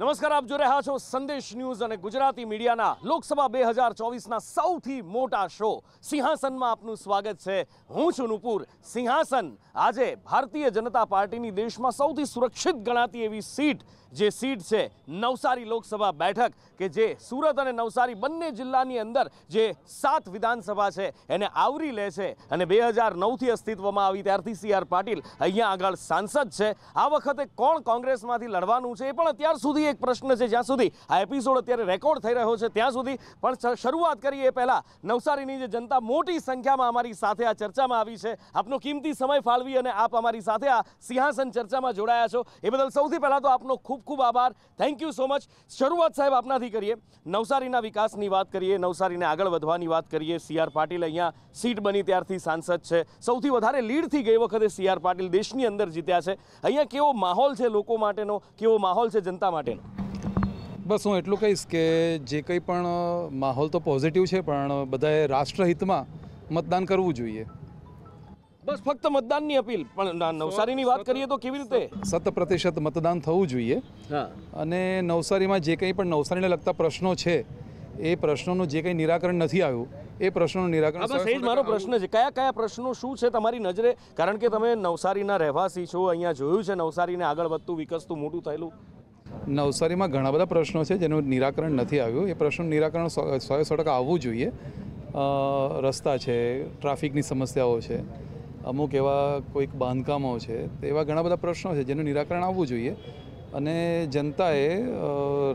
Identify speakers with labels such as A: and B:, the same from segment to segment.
A: નમસ્કાર આપ જો રહ્યા છો સંદેશ ન્યૂઝ અને ગુજરાતી મીડિયાના લોકસભા બે હજાર ચોવીસના સૌથી મોટા શો સિંહાસનમાં આપનું સ્વાગત છે હું છું નુપુર સિંહાસન આજે ભારતીય જનતા પાર્ટીની દેશમાં સૌથી સુરક્ષિત ગણાતી એવી સીટ જે સીટ છે નવસારી લોકસભા બેઠક કે જે સુરત અને નવસારી બંને જિલ્લાની અંદર જે સાત વિધાનસભા છે એને આવરી લે છે અને બે હજાર નવથી અસ્તિત્વમાં આવી ત્યારથી સી આર પાટીલ અહીંયા આગળ સાંસદ છે આ વખતે કોણ કોંગ્રેસમાંથી લડવાનું છે એ પણ અત્યાર સુધી એક પ્રશ્ન છે જ્યાં સુધી આ એપિસોડ અત્યારે રેકોર્ડ થઈ રહ્યો છે ત્યાં સુધી પણ શરૂઆત કરીએ એ પહેલાં નવસારીની જે જનતા મોટી સંખ્યામાં અમારી સાથે આ ચર્ચામાં આવી છે આપનો કિંમતી સમય ફાળવી અને આપ અમારી સાથે આ સિંહાસન ચર્ચામાં જોડાયા છો એ બદલ સૌથી પહેલાં તો આપનો ખૂબ ખૂબ આભાર થેન્ક યુ સો મચ શરૂઆત સાહેબ આપનાથી કરીએ નવસારીના વિકાસની વાત કરીએ નવસારીને આગળ વધવાની વાત કરીએ સી આર પાટીલ અહીંયા સીટ બની ત્યારથી સાંસદ છે સૌથી વધારે લીડથી ગઈ વખતે સી આર પાટીલ દેશની અંદર જીત્યા છે અહીંયા કેવો માહોલ છે લોકો માટેનો કેવો માહોલ છે જનતા માટેનો
B: બસ હું એટલું કહીશ કે જે કંઈ પણ માહોલ તો પોઝિટિવ છે પણ બધાએ રાષ્ટ્રહિતમાં મતદાન કરવું જોઈએ
A: બસ ફક્ત મતદાનની અપીલ
B: પણ નવસારીની વાત કરીએ તો કેવી રીતે સત પ્રતિશત મતદાન થવું જોઈએ અને નવસારીમાં જે કંઈ પણ નવસારીને લગતા પ્રશ્નો છે એ પ્રશ્નોનું જે કંઈ નિરાકરણ નથી આવ્યું એ પ્રશ્નોનું નિરાકરણ મારો પ્રશ્ન છે કયા કયા પ્રશ્નો શું છે તમારી નજરે કારણ કે તમે
A: નવસારીના રહેવાસી છો અહીંયા જોયું છે નવસારીને આગળ વધતું વિકસતું મોટું થયેલું
B: નવસારીમાં ઘણા બધા પ્રશ્નો છે જેનું નિરાકરણ નથી આવ્યું એ પ્રશ્નનું નિરાકરણ સો સો ટકા આવવું જોઈએ રસ્તા છે ટ્રાફિકની સમસ્યાઓ છે અમુક એવા કોઈક બાંધકામો છે એવા ઘણા બધા પ્રશ્નો છે જેનું નિરાકરણ આવવું જોઈએ અને જનતાએ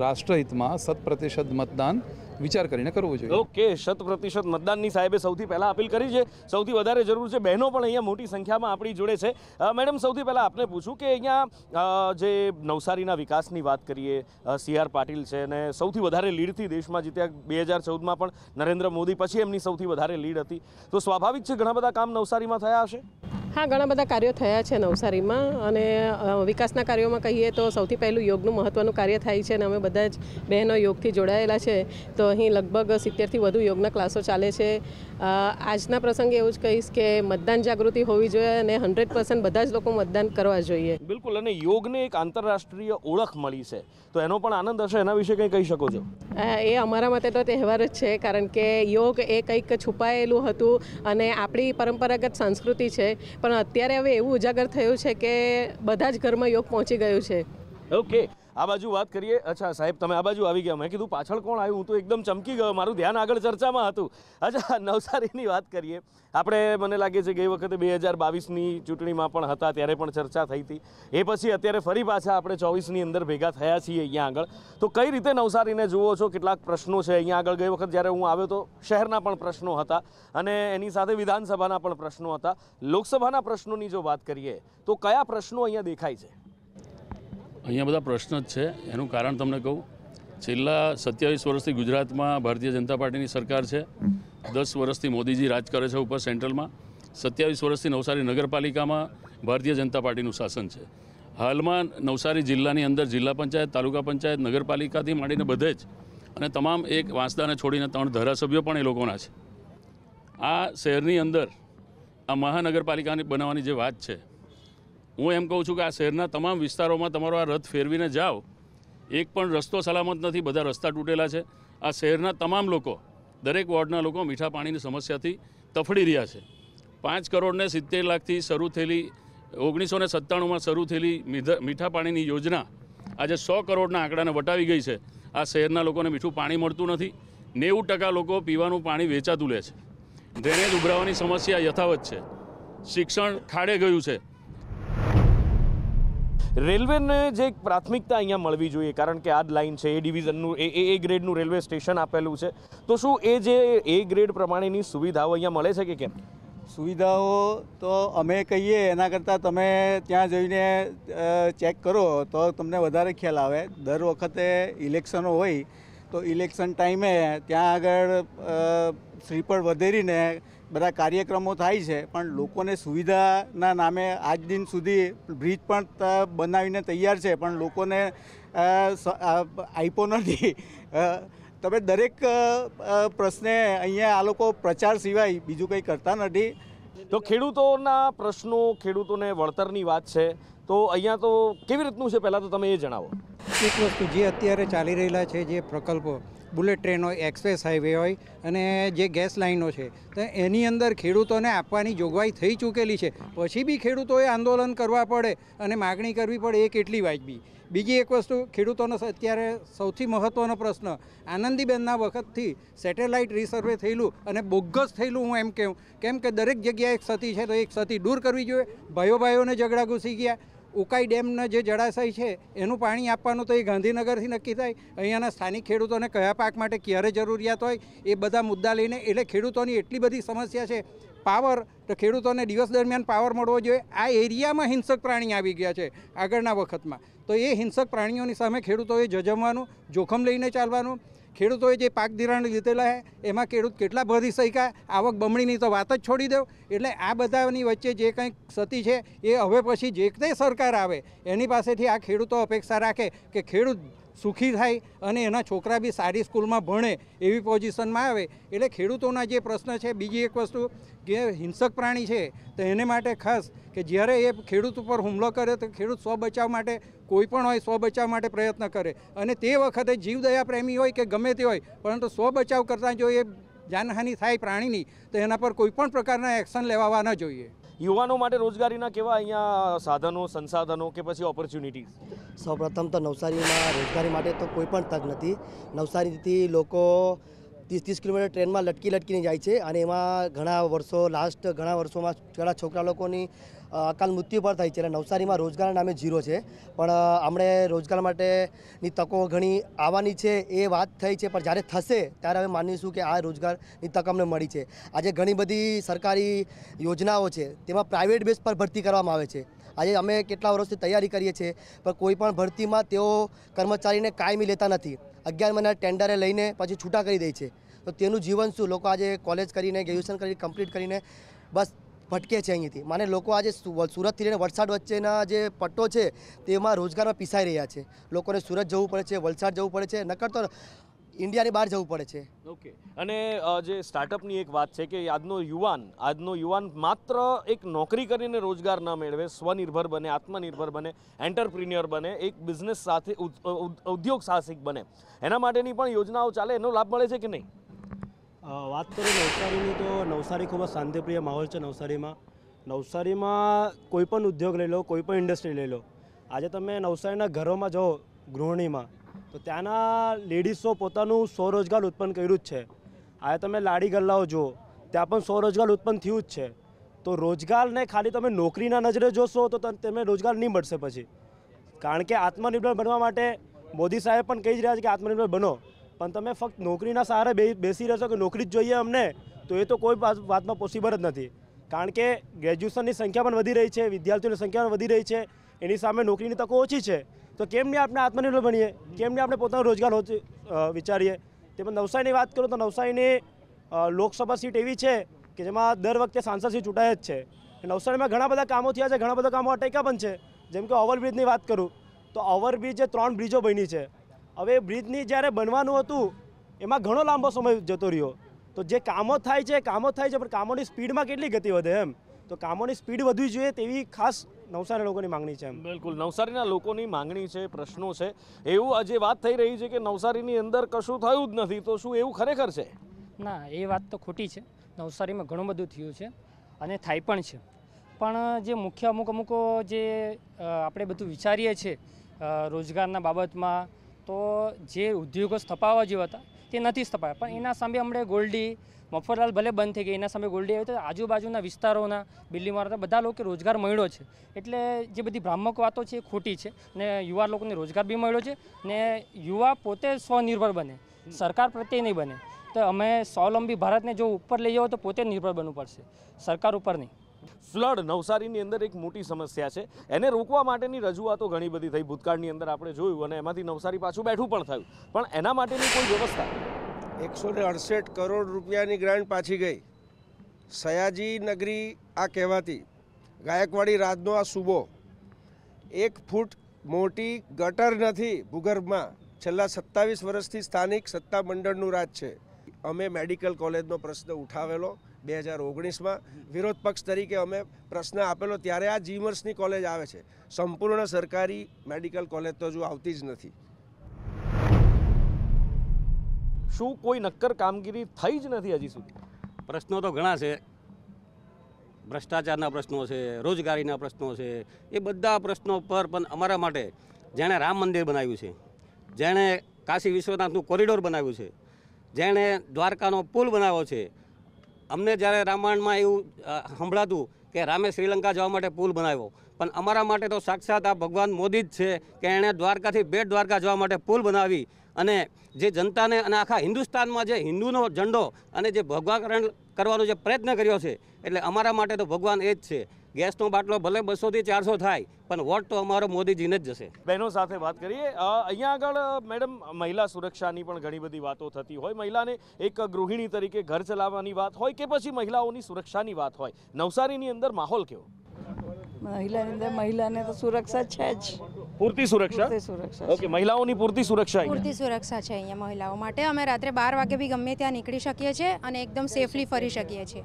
B: રાષ્ટ્રહિતમાં સત પ્રતિશત મતદાન વિચાર કરીને કરવું જોઈએ ઓકે શત પ્રતિશત
A: મતદાનની સાહેબે સૌથી પહેલાં અપીલ કરી છે સૌથી વધારે જરૂર છે બહેનો પણ અહીંયા મોટી સંખ્યામાં આપણી જોડે છે મેડમ સૌથી પહેલાં આપને પૂછું કે અહીંયા જે નવસારીના વિકાસની વાત કરીએ સી પાટીલ છે અને સૌથી વધારે લીડથી દેશમાં જીત્યા બે હજાર ચૌદમાં પણ નરેન્દ્ર મોદી પછી એમની સૌથી વધારે લીડ હતી તો સ્વાભાવિક છે ઘણા બધા કામ નવસારીમાં થયા હશે
C: હા ઘણા બધા કાર્યો
A: થયા છે નવસારીમાં અને વિકાસના કાર્યોમાં કહીએ તો સૌથી પહેલું યોગનું મહત્ત્વનું કાર્ય થાય છે અને અમે બધા જ બહેનો યોગથી જોડાયેલા છે તો અહીં લગભગ સિત્તેરથી વધુ યોગના ક્લાસો ચાલે છે આજના પ્રસંગે એવું જ કહીશ કે મતદાન જાગૃતિ હોવી જોઈએ અને હંડ્રેડ પર્સન્ટ બધા જ લોકો મતદાન કરવા જોઈએ બિલકુલ અને યોગને એક આંતરરાષ્ટ્રીય ઓળખ મળી છે તો એનો પણ આનંદ હશે એના વિશે કંઈ કહી શકો છો એ અમારા માટે તો તહેવાર જ છે કારણ કે યોગ એ કંઈક છુપાયેલું હતું અને આપણી પરંપરાગત સંસ્કૃતિ છે પણ અત્યારે હવે એવું ઉજાગર થયું છે કે બધા જ ઘરમાં યોગ પહોંચી ગયું છે ઓકે આ બાજુ વાત કરીએ અચ્છા સાહેબ તમે આ બાજુ આવી ગયા મેં કીધું પાછળ કોણ આવ્યું હું તો એકદમ ચમકી ગયો મારું ધ્યાન આગળ ચર્ચામાં હતું અચ્છા નવસારીની વાત કરીએ આપણે મને લાગે છે ગઈ વખતે બે હજાર બાવીસની ચૂંટણીમાં પણ હતા ત્યારે પણ ચર્ચા થઈ હતી એ પછી અત્યારે ફરી પાછા આપણે ચોવીસની અંદર ભેગા થયા છીએ અહીંયા આગળ તો કઈ રીતે નવસારીને જુઓ છો કેટલાક પ્રશ્નો છે અહીંયા આગળ ગઈ વખત જ્યારે હું આવ્યો તો શહેરના પણ પ્રશ્નો હતા અને એની સાથે વિધાનસભાના પણ પ્રશ્નો હતા લોકસભાના પ્રશ્નોની જો વાત કરીએ તો કયા પ્રશ્નો અહીંયા દેખાય છે
D: અહીંયા બધા પ્રશ્ન જ છે એનું કારણ તમને કહું છેલ્લા સત્યાવીસ વર્ષથી ગુજરાતમાં ભારતીય જનતા પાર્ટીની સરકાર છે દસ વર્ષથી મોદીજી રાજ કરે છે ઉપર સેન્ટ્રલમાં સત્યાવીસ વર્ષથી નવસારી નગરપાલિકામાં ભારતીય જનતા પાર્ટીનું શાસન છે હાલમાં નવસારી જિલ્લાની અંદર જિલ્લા પંચાયત તાલુકા પંચાયત નગરપાલિકાથી માંડીને બધે જ અને તમામ એક વાંસદાને છોડીને ત્રણ ધારાસભ્યો પણ એ લોકોના છે આ શહેરની અંદર આ મહાનગરપાલિકાની બનાવવાની જે વાત છે હું એમ કહું છું કે આ શહેરના તમામ વિસ્તારોમાં તમારો આ રથ ફેરવીને જાઓ એક પણ રસ્તો સલામત નથી બધા રસ્તા તૂટેલા છે આ શહેરના તમામ લોકો દરેક વોર્ડના લોકો મીઠા પાણીની સમસ્યાથી તફડી રહ્યા છે પાંચ કરોડને સિત્તેર લાખથી શરૂ થયેલી ઓગણીસો ને સત્તાણુંમાં શરૂ થયેલી મીઠા પાણીની યોજના આજે સો કરોડના આંકડાને વટાવી ગઈ છે આ શહેરના લોકોને મીઠું પાણી મળતું નથી નેવું ટકા લોકો પીવાનું પાણી વેચાતું લે છે ડ્રેનેજ ઉભરાવાની સમસ્યા યથાવત છે શિક્ષણ ખાડે ગયું છે રેલવેને જે એક પ્રાથમિકતા અહીંયા મળવી જોઈએ કારણ કે
A: આ જ લાઇન છે એ ડિવિઝનનું એ એ ગ્રેડનું રેલવે સ્ટેશન આપેલું છે તો શું એ જે એ ગ્રેડ પ્રમાણેની સુવિધાઓ અહીંયા મળે છે કે કેમ
E: સુવિધાઓ તો અમે કહીએ એના કરતાં તમે ત્યાં જઈને ચેક કરો તો તમને વધારે ખ્યાલ આવે દર વખતે ઇલેક્શનો હોય તો ઇલેક્શન ટાઈમે ત્યાં આગળ શ્રીફળ વધેરીને બધા કાર્યક્રમો થાય છે પણ લોકોને સુવિધાના નામે આજ દિન સુધી બ્રિજ પણ બનાવીને તૈયાર છે પણ લોકોને આપ્યો નથી તમે દરેક પ્રશ્ને અહીંયા આ લોકો પ્રચાર સિવાય બીજું કંઈ કરતા નથી તો ખેડૂતોના પ્રશ્નો ખેડૂતોને
A: વળતરની વાત છે તો અહીંયા તો કેવી રીતનું છે પહેલાં તો તમે એ જણાવો
E: એક વસ્તુ જે અત્યારે ચાલી રહેલા છે જે પ્રકલ્પો બુલેટ ટ્રેન હોય એક્સપ્રેસ હાઈવે હોય અને જે ગેસ લાઇનો છે તો એની અંદર ખેડૂતોને આપવાની જોગવાઈ થઈ ચૂકેલી છે પછી બી ખેડૂતોએ આંદોલન કરવા પડે અને માગણી કરવી પડે એ કેટલી વાજબી બીજી એક વસ્તુ ખેડૂતોનો અત્યારે સૌથી મહત્ત્વનો પ્રશ્ન આનંદીબેનના વખતથી સેટેલાઇટ રિસર્વે થયેલું અને બોગસ થયેલું હું એમ કહું કેમ કે દરેક જગ્યાએ એક સતી છે તો એક સતી દૂર કરવી જોઈએ ભાઈઓ ભાઈઓને ઝઘડા ઘૂસી ગયા ઉકાઈ ડેમના જે જળાશય છે એનું પાણી આપવાનું તો એ ગાંધીનગરથી નક્કી થાય અહીંયાના સ્થાનિક ખેડૂતોને કયા પાક માટે ક્યારે જરૂરિયાત હોય એ બધા મુદ્દા લઈને એટલે ખેડૂતોની એટલી બધી સમસ્યા છે પાવર તો ખેડૂતોને દિવસ દરમિયાન પાવર મળવો જોઈએ આ એરિયામાં હિંસક પ્રાણી આવી ગયા છે આગળના વખતમાં તો એ હિંસક પ્રાણીઓની સામે ખેડૂતોએ જજમવાનું જોખમ લઈને ચાલવાનું ખેડૂતોએ જે પાક ધિરાણ લીધેલા હે એમાં ખેડૂત કેટલા ભરી શક્યા આવક બમણીની તો વાત જ છોડી દો એટલે આ બધાની વચ્ચે જે કંઈક સતી છે એ હવે પછી જે કંઈ સરકાર આવે એની પાસેથી આ ખેડૂતો અપેક્ષા રાખે કે ખેડૂત સુખી થાય અને એના છોકરા બી સારી સ્કૂલમાં ભણે એવી પોઝિશનમાં આવે એટલે ખેડૂતોના જે પ્રશ્ન છે બીજી એક વસ્તુ કે હિંસક પ્રાણી છે તો એને માટે ખાસ કે જ્યારે એ ખેડૂત ઉપર હુમલો કરે તો ખેડૂત સ્વ બચાવ માટે કોઈ પણ હોય સ્વ બચાવ માટે પ્રયત્ન કરે અને તે વખતે જીવદયા પ્રેમી હોય કે ગમે તે હોય પરંતુ સ્વ બચાવ કરતાં જો એ જાનહાનિ થાય પ્રાણીની તો એના પર કોઈ પણ પ્રકારના એક્શન લેવાવા ન જોઈએ
A: યુવાનો માટે રોજગારીના કેવા અહીંયા સાધનો સંસાધનો કે પછી ઓપોર્ચ્યુનિટી
F: સૌપ્રથમ તો નવસારીમાં રોજગારી માટે તો કોઈ પણ તક નથી નવસારીથી લોકો ત્રીસ ત્રીસ કિલોમીટર ટ્રેનમાં લટકી લટકીને જાય છે અને એમાં ઘણા વર્ષો લાસ્ટ ઘણા વર્ષોમાં ઘણા છોકરા લોકોની અકાલ મૃત્યુ પણ થઈ છે અને નવસારીમાં રોજગાર નામે ઝીરો છે પણ અમને રોજગાર માટેની તકો ઘણી આવવાની છે એ વાત થઈ છે પણ જ્યારે થશે ત્યારે અમે માનીશું કે આ રોજગારની તક અમને મળી છે આજે ઘણી બધી સરકારી યોજનાઓ છે તેમાં પ્રાઇવેટ બેઝ પર ભરતી કરવામાં આવે છે આજે અમે કેટલા વર્ષથી તૈયારી કરીએ છીએ પણ કોઈપણ ભરતીમાં તેઓ કર્મચારીને કાયમી લેતા નથી અગિયાર મહિના ટેન્ડરે લઈને પછી છૂટા કરી દે છે તો તેનું જીવન શું લોકો આજે કોલેજ કરીને ગ્રેજ્યુએશન કરી કમ્પ્લીટ કરીને બસ ભટકે છે અહીંથી મને લોકો આજે સુરતથી લઈને વલસાડ વચ્ચેના જે પટ્ટો છે તેમાં રોજગારમાં પીસાઈ રહ્યા છે લોકોને સુરત જવું પડે છે વલસાડ જવું પડે છે નકર તો ઇન્ડિયાની બહાર જવું પડે છે
A: ઓકે અને જે સ્ટાર્ટઅપની એક વાત છે કે આજનો યુવાન આજનો યુવાન માત્ર એક નોકરી કરીને રોજગાર ન મેળવે સ્વનિર્ભર બને આત્મનિર્ભર બને એન્ટરપ્રિન્યોર બને એક બિઝનેસ સાથે ઉદ્યોગ સાહસિક બને એના માટેની પણ યોજનાઓ ચાલે એનો લાભ મળે છે કે નહીં વાત કરીએ
G: નવસારીની તો નવસારી ખૂબ જ શાંતિપ્રિય માહોલ છે નવસારીમાં નવસારીમાં કોઈ પણ ઉદ્યોગ લઈ લો કોઈ પણ ઇન્ડસ્ટ્રી લઈ લો આજે તમે નવસારીના ઘરોમાં જાઓ ગૃહિણીમાં તો ત્યાંના લેડીઝો પોતાનું સ્વરોજગાર ઉત્પન્ન કર્યું જ છે આજે તમે લાડી ગલ્લાઓ જુઓ ત્યાં પણ સ્વરોજગાર ઉત્પન્ન થયું જ છે તો રોજગારને ખાલી તમે નોકરીના નજરે જોશો તો તમને રોજગાર નહીં મળશે પછી કારણ કે આત્મનિર્ભર બનવા માટે મોદી સાહેબ પણ કહી જ રહ્યા છે કે આત્મનિર્ભર બનો પણ તમે ફક્ત નોકરીના સહારે બેસી રહેશો કે નોકરી જ જોઈએ અમને તો એ તો કોઈ વાતમાં પોસિબલ જ નથી કારણ કે ગ્રેજ્યુએશનની સંખ્યા પણ વધી રહી છે વિદ્યાર્થીઓની સંખ્યા પણ વધી રહી છે એની સામે નોકરીની તકો ઓછી છે તો કેમ નહીં આપણે આત્મનિર્ભર ભણીએ કેમ નહીં આપણે પોતાનો રોજગાર વિચારીએ તે પણ નવસારીની વાત કરું તો નવસારીની લોકસભા સીટ એવી છે કે જેમાં દર વખતે સાંસદ સીટ ચૂંટાય જ છે નવસારીમાં ઘણા બધા કામો થયા છે ઘણા બધા કામો અટક્યા પણ છે જેમ કે ઓવરબ્રિજની વાત કરું તો ઓવરબ્રિજ જે ત્રણ બ્રિજો બની છે હવે બ્રિજની જ્યારે બનવાનું હતું એમાં ઘણો લાંબો સમય જતો રહ્યો તો જે કામો થાય છે કામો થાય છે પણ કામોની સ્પીડમાં કેટલી ગતિ વધે એમ તો કામોની સ્પીડ વધવી જોઈએ તેવી ખાસ
A: નવસારી લોકોની માંગણી છે બિલકુલ નવસારીના લોકોની માંગણી છે પ્રશ્નો છે એવું આજે વાત થઈ રહી છે કે નવસારીની અંદર કશું થયું જ નથી તો શું એવું ખરેખર છે
C: ના એ વાત તો ખોટી છે નવસારીમાં ઘણું બધું થયું છે અને થાય પણ છે પણ જે મુખ્ય અમુક અમુક જે આપણે બધું વિચારીએ છીએ રોજગારના બાબતમાં તો જે ઉદ્યોગો સ્થપાવવા જેવા હતા તે નથી સ્થપાયા પણ એના સામે અમને ગોલ્ડી મફતલાલ ભલે બંધ થઈ ગઈ એના સામે ગોલ્ડી આવી તો આજુબાજુના વિસ્તારોના બિલ્ડીમારો બધા લોકો રોજગાર મળ્યો છે એટલે જે બધી ભ્રામક વાતો છે એ ખોટી છે ને યુવા લોકોને રોજગાર બી મળ્યો છે ને યુવા પોતે સ્વનિર્ભર બને સરકાર પ્રત્યે નહીં બને તો અમે સ્વાવલંબી ભારતને જો ઉપર લઈ જાઓ તો પોતે નિર્ભર બનવું પડશે સરકાર ઉપર નહીં ફ્લડ નવસારીની અંદર એક મોટી સમસ્યા
A: છે એને રોકવા માટેની રજૂઆતો ઘણી બધી થઈ ભૂતકાળની અંદર આપણે જોયું અને એમાંથી નવસારી પાછું બેઠું
H: પણ થયું પણ એના માટેની કોઈ વ્યવસ્થા એકસો ને અડસઠ કરોડ રૂપિયાની ગ્રાન્ટ પાછી ગઈ સયાજી નગરી આ કહેવાતી ગાયકવાડી રાજનો આ સુબો એક ફૂટ મોટી ગટર નથી ભૂગર્ભમાં છેલ્લા સત્તાવીસ વર્ષથી સ્થાનિક સત્તામંડળનું રાજ છે અમે મેડિકલ કોલેજનો પ્રશ્ન ઉઠાવેલો બે હજાર ઓગણીસમાં વિરોધ પક્ષ તરીકે અમે પ્રશ્ન આપેલો ત્યારે આ જીમર્સની કોલેજ આવે છે સંપૂર્ણ સરકારી મેડિકલ કોલેજ તો હજુ આવતી જ નથી શું કોઈ નક્કર કામગીરી થઈ જ નથી હજી સુધી
C: પ્રશ્નો તો ઘણા છે ભ્રષ્ટાચારના પ્રશ્નો છે રોજગારીના પ્રશ્નો છે એ બધા પ્રશ્નો પર પણ અમારા માટે જેણે રામ મંદિર બનાવ્યું છે જેણે કાશી વિશ્વનાથનું કોરિડોર બનાવ્યું છે જેણે દ્વારકાનો પુલ બનાવ્યો છે અમને જ્યારે રામાયણમાં એવું સંભળાતું કે રામે શ્રીલંકા જવા માટે પુલ બનાવ્યો પણ અમારા માટે તો સાક્ષાત આ ભગવાન મોદી જ છે કે એણે દ્વારકાથી બેટ દ્વારકા જવા માટે પુલ બનાવી અને જે જનતાને અને આખા હિન્દુસ્તાનમાં જે હિન્દુનો ઝંડો અને જે ભગવાકરણ કરવાનો જે પ્રયત્ન કર્યો છે એટલે અમારા માટે તો ભગવાન એ જ છે ગેસનો બાટલો ભલે બસોથી ચારસો થાય પણ વોટ તો અમારો મોદીજીને જ જશે બહેનો સાથે વાત કરીએ અહીંયા આગળ મેડમ
A: મહિલા સુરક્ષાની પણ ઘણી બધી વાતો થતી હોય મહિલાને એક ગૃહિણી તરીકે ઘર ચલાવવાની વાત હોય કે પછી મહિલાઓની સુરક્ષાની વાત હોય નવસારીની અંદર માહોલ કેવો
F: મહિલાની
E: અંદર મહિલાને તો સુરક્ષા છે જ
A: પૂરતી સુરક્ષા સુરક્ષા ઓકે મહિલાઓની પૂરતી સુરક્ષા અહીંયા પૂરતી
E: સુરક્ષા છે અહીંયા મહિલાઓ માટે અમે રાત્રે બાર વાગે બી ગમે ત્યાં નીકળી શકીએ છીએ અને એકદમ સેફલી
A: ફરી શકીએ છીએ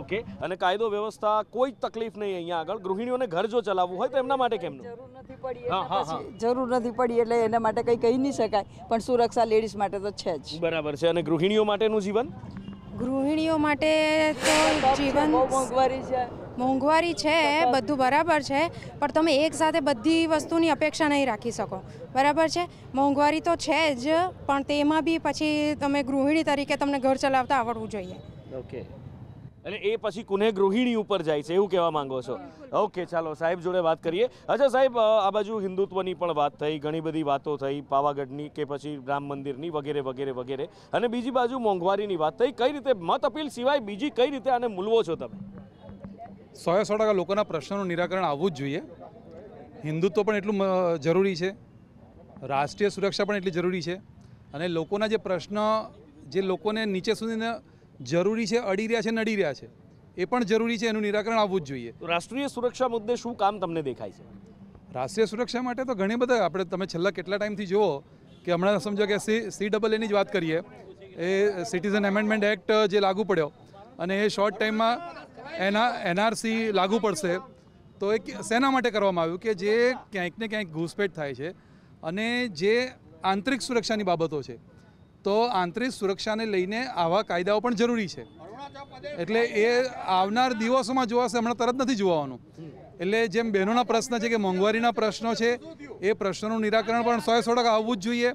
A: ઓકે અને કાયદો વ્યવસ્થા કોઈ તકલીફ નહીં અહીંયા આગળ ગૃહિણીઓને ઘર જો ચલાવવું હોય તો એમના માટે કેમનું
D: જરૂર નથી પડી એટલે એના માટે કંઈ કહી નહીં શકાય પણ સુરક્ષા લેડીઝ માટે તો છે જ
A: બરાબર છે અને ગૃહિણીઓ માટેનું જીવન
D: ગૃહિણીઓ
E: માટે તો જીવન મોંઘવારી છે મોંઘવારી છે બધું બરાબર છે પણ તમે એકસાથે બધી વસ્તુની અપેક્ષા નહીં રાખી શકો બરાબર છે મોંઘવારી તો છે જ પણ તેમાં બી પછી તમે ગૃહિણી તરીકે તમને ઘર ચલાવતા આવડવું જોઈએ
D: ઓકે
A: અને એ પછી કુને ગૃહિણી ઉપર જાય છે એવું કહેવા માંગો છો ઓકે ચાલો સાહેબ જોડે વાત કરીએ અચ્છા સાહેબ આ બાજુ હિન્દુત્વની પણ વાત થઈ ઘણી બધી વાતો થઈ પાવાગઢની કે પછી રામ મંદિરની વગેરે વગેરે વગેરે અને બીજી બાજુ મોંઘવારીની વાત થઈ કઈ રીતે મત અપીલ સિવાય
B: બીજી કઈ રીતે આને મૂલવો છો તમે સોએ સો ટકા લોકોના પ્રશ્નોનું નિરાકરણ આવવું જ જોઈએ હિન્દુત્વ પણ એટલું જરૂરી છે રાષ્ટ્રીય સુરક્ષા પણ એટલી જરૂરી છે અને લોકોના જે પ્રશ્ન જે લોકોને નીચે સુધીને જરૂરી છે અડી રહ્યા છે નડી રહ્યા છે એ પણ જરૂરી છે એનું નિરાકરણ આવવું જ જોઈએ રાષ્ટ્રીય સુરક્ષા મુદ્દે શું કામ તમને દેખાય છે રાષ્ટ્રીય સુરક્ષા માટે તો ઘણી બધા આપણે તમે છેલ્લા કેટલા ટાઈમથી જુઓ કે હમણાં સમજો કે સી સી ડબલ એની જ વાત કરીએ એ સિટીઝન એમેન્ડમેન્ટ એક્ટ જે લાગુ પડ્યો અને એ શોર્ટ ટાઈમમાં એના એનઆરસી લાગુ પડશે તો એ શેના માટે કરવામાં આવ્યું કે જે ક્યાંક ને ક્યાંક ઘૂસપેટ થાય છે અને જે આંતરિક સુરક્ષાની બાબતો છે તો આંતરિક સુરક્ષાને લઈને આવા કાયદાઓ પણ જરૂરી છે એટલે એ આવનાર દિવસોમાં જોવાશે હમણાં તરત નથી જોવાનું એટલે જેમ બહેનોના પ્રશ્ન છે કે મોંઘવારીના પ્રશ્નો છે એ પ્રશ્નોનું નિરાકરણ પણ સો સો ટકા આવવું જ જોઈએ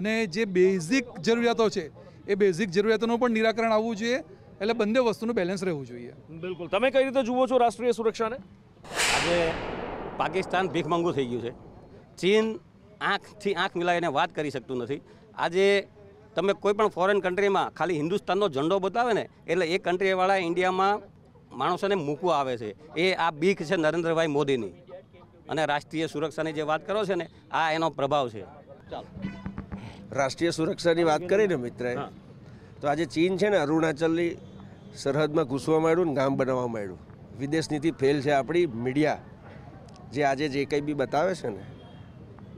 B: અને જે બેઝિક જરૂરિયાતો છે એ બેઝિક જરૂરિયાતોનું પણ નિરાકરણ આવવું જોઈએ એટલે બંને વસ્તુનું બેલેન્સ રહેવું જોઈએ બિલકુલ તમે કઈ રીતે જુઓ છો રાષ્ટ્રીય સુરક્ષાને આજે
C: પાકિસ્તાન ભીખ ભીખમાંગુ થઈ ગયું છે ચીન આંખથી આંખ મિલાવીને વાત કરી શકતું નથી આજે તમે કોઈ પણ ફોરેન કન્ટ્રીમાં ખાલી હિન્દુસ્તાનનો ઝંડો બતાવે ને એટલે એ કન્ટ્રીવાળા ઇન્ડિયામાં માણસોને મૂકવા આવે છે એ આ બીક છે નરેન્દ્રભાઈ મોદીની અને રાષ્ટ્રીય સુરક્ષાની જે વાત કરો છે ને આ એનો પ્રભાવ છે
H: રાષ્ટ્રીય સુરક્ષાની વાત કરીને મિત્ર તો આજે ચીન છે ને અરુણાચલની સરહદમાં ઘૂસવા માંડ્યું ને ગામ બનાવવા માંડ્યું વિદેશ નીતિ ફેલ છે આપણી મીડિયા જે આજે જે કંઈ બી બતાવે છે ને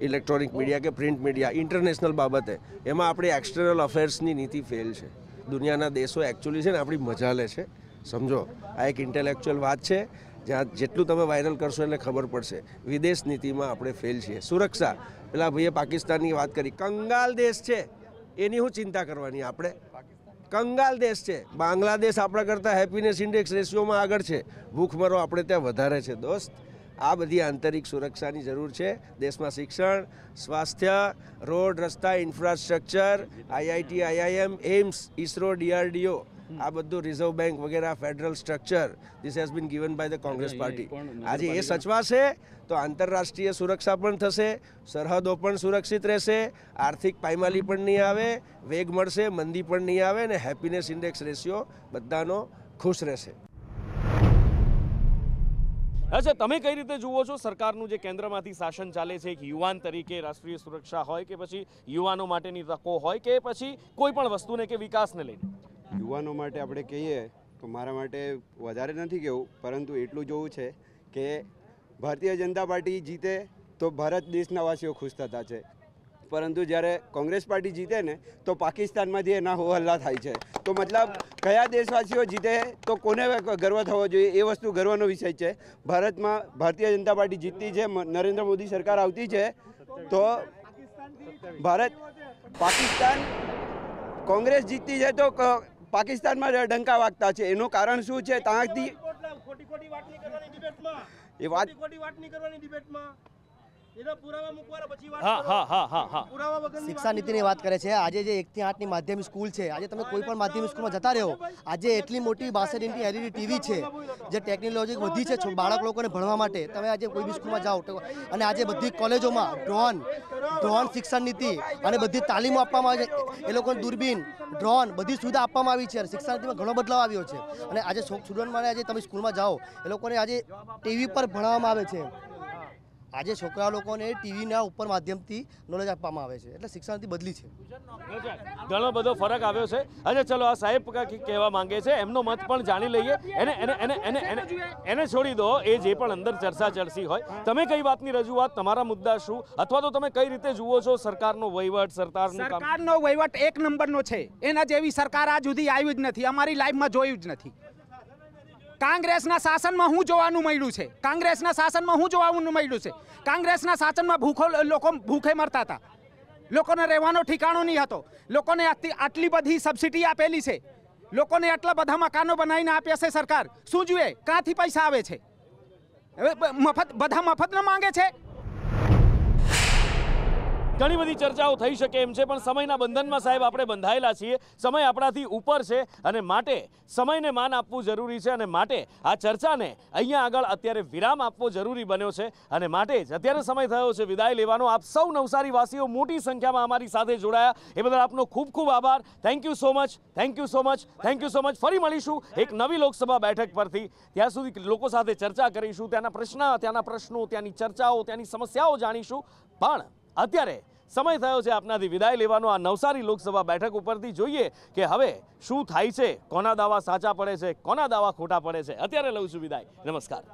H: ઇલેક્ટ્રોનિક મીડિયા કે પ્રિન્ટ મીડિયા ઇન્ટરનેશનલ બાબતે એમાં આપણી એક્સટર્નલ અફેર્સની નીતિ ફેલ છે દુનિયાના દેશો એકચ્યુઅલી છે ને આપણી મજા લે છે સમજો આ એક ઇન્ટેલેક્ચ્યુઅલ વાત છે જ્યાં જેટલું તમે વાયરલ કરશો એટલે ખબર પડશે વિદેશ નીતિમાં આપણે ફેલ છીએ સુરક્ષા પેલા ભાઈએ પાકિસ્તાનની વાત કરી કંગાલ દેશ છે એની હું ચિંતા કરવાની આપણે કંગાલ દેશ છે બાંગ્લાદેશ આપણા કરતાં હેપીનેસ ઇન્ડેક્સ રેશિયોમાં આગળ છે ભૂખમરો આપણે ત્યાં વધારે છે દોસ્ત આ બધી આંતરિક સુરક્ષાની જરૂર છે દેશમાં શિક્ષણ સ્વાસ્થ્ય રોડ રસ્તા infrastructure IIT IIM AIIMS ISRO DRDO આ બધું રિઝર્વ બેંક વગેરે federal structure this has been given by the Congress party આજે એ સચવાશે તો આંતરરાષ્ટ્રીય સુરક્ષા પણ થશે સરહદો પણ સુરક્ષિત રહેશે આર્થિક પાયમાલી પણ નહીં આવે વેગ મળશે મંદી પણ નહીં આવે અને હેપીનેસ ઇન્ડેક્સ રેશિયો બધાનો ખુશ રહેશે
A: અચ્છા તમે કઈ રીતે જુઓ છો સરકારનું જે કેન્દ્રમાંથી શાસન ચાલે છે એક યુવાન તરીકે રાષ્ટ્રીય સુરક્ષા હોય કે પછી યુવાનો માટેની તકો હોય કે પછી કોઈ પણ વસ્તુને કે વિકાસને લઈને
H: યુવાનો માટે આપણે કહીએ તો મારા માટે વધારે નથી કહેવું પરંતુ એટલું જોવું છે કે ભારતીય જનતા પાર્ટી જીતે તો ભારત દેશના વાસીઓ ખુશ થતા છે પરંતુ જ્યારે કોંગ્રેસ પાર્ટી જીતે ને તો પાકિસ્તાનમાંથી એના હો હલ્લા થાય છે તો મતલબ કયા દેશવાસીઓ જીતે તો કોને ગર્વ થવો જોઈએ એ વસ્તુ ગર્વનો વિષય છે ભારતમાં ભારતીય જનતા પાર્ટી જીતતી છે નરેન્દ્ર મોદી સરકાર આવતી છે તો ભારત પાકિસ્તાન કોંગ્રેસ જીતતી છે તો પાકિસ્તાનમાં ડંકા વાગતા છે એનું કારણ શું છે ત્યાંથી
G: એ વાત શિક્ષા નીતિની વાત કરે
F: છે આજે જે એકથી આઠની માધ્યમિક સ્કૂલ છે આજે તમે કોઈ પણ માધ્યમિક સ્કૂલમાં જતા રહ્યો આજે એટલી મોટી બાસઠ ઇંચની એલઈડી ટીવી છે જે ટેકનોલોજી વધી છે બાળક લોકોને ભણવા માટે તમે આજે કોઈ બી સ્કૂલમાં જાઓ અને આજે બધી કોલેજોમાં ડ્રોન ડ્રોન શિક્ષણ નીતિ અને બધી તાલીમો આપવામાં આવી છે એ લોકોને દૂરબીન ડ્રોન બધી સુવિધા આપવામાં આવી છે અને શિક્ષણ નીતિમાં ઘણો બદલાવ આવ્યો છે અને આજે સ્ટુડન્ટ માટે આજે તમે સ્કૂલમાં જાઓ એ લોકોને આજે ટીવી પર ભણવામાં આવે છે આજે છોકરા લોકોને ટીવીના ઉપર માધ્યમથી નોલેજ આપવામાં આવે છે એટલે શિક્ષણથી બદલી
A: છે ઘણો બધો ફરક આવ્યો છે અને ચલો આ સાહેબ કહેવા માંગે છે એમનો મત પણ જાણી લઈએ એને એને એને એને એને એને છોડી દો એ જે પણ અંદર ચર્ચા ચર્ચી હોય તમે કઈ વાતની રજૂઆત તમારા મુદ્દા શું અથવા તો તમે કઈ રીતે જુઓ છો સરકારનો વહીવટ સરકારનું સરકારનો
E: વહીવટ એક નંબરનો છે એના જેવી સરકાર આ સુધી આવી જ નથી અમારી લાઈફમાં જોયું જ નથી કાંગ્રેસના શાસનમાં હું જોવાનું મળ્યું છે કાંગ્રેસના શાસનમાં હું જોવાનું મળ્યું છે કાંગ્રેસના શાસનમાં ભૂખો લોકો ભૂખે મરતા હતા લોકોને રહેવાનો ઠેકાણો નહીં હતો લોકોને આટલી બધી સબસિડી આપેલી છે લોકોને આટલા બધા મકાનો બનાવીને આપ્યા છે સરકાર શું જુએ ક્યાંથી પૈસા આવે છે હવે મફત બધા મફત ન માંગે છે ઘણી બધી ચર્ચાઓ થઈ શકે એમ છે
A: પણ સમયના બંધનમાં સાહેબ આપણે બંધાયેલા છીએ સમય આપણાથી ઉપર છે અને માટે સમયને માન આપવું જરૂરી છે અને માટે આ ચર્ચાને અહીંયા આગળ અત્યારે વિરામ આપવો જરૂરી બન્યો છે અને માટે જ અત્યારે સમય થયો છે વિદાય લેવાનો આપ સૌ નવસારીવાસીઓ મોટી સંખ્યામાં અમારી સાથે જોડાયા એ બદલ આપનો ખૂબ ખૂબ આભાર thank you so much thank you so much thank you so much ફરી મળીશું એક નવી લોકસભા બેઠક પરથી ત્યાં સુધી લોકો સાથે ચર્ચા કરીશું ત્યાંના પ્રશ્ન ત્યાંના પ્રશ્નો ત્યાંની ચર્ચાઓ ત્યાંની સમસ્યાઓ જાણીશું પણ અત્યારે સમય થયો છે આપનાથી વિદાય લેવાનો આ નવસારી લોકસભા બેઠક ઉપરથી જોઈએ કે હવે શું થાય છે કોના દાવા સાચા પડે છે કોના દાવા ખોટા પડે છે અત્યારે લઉં છું વિદાય નમસ્કાર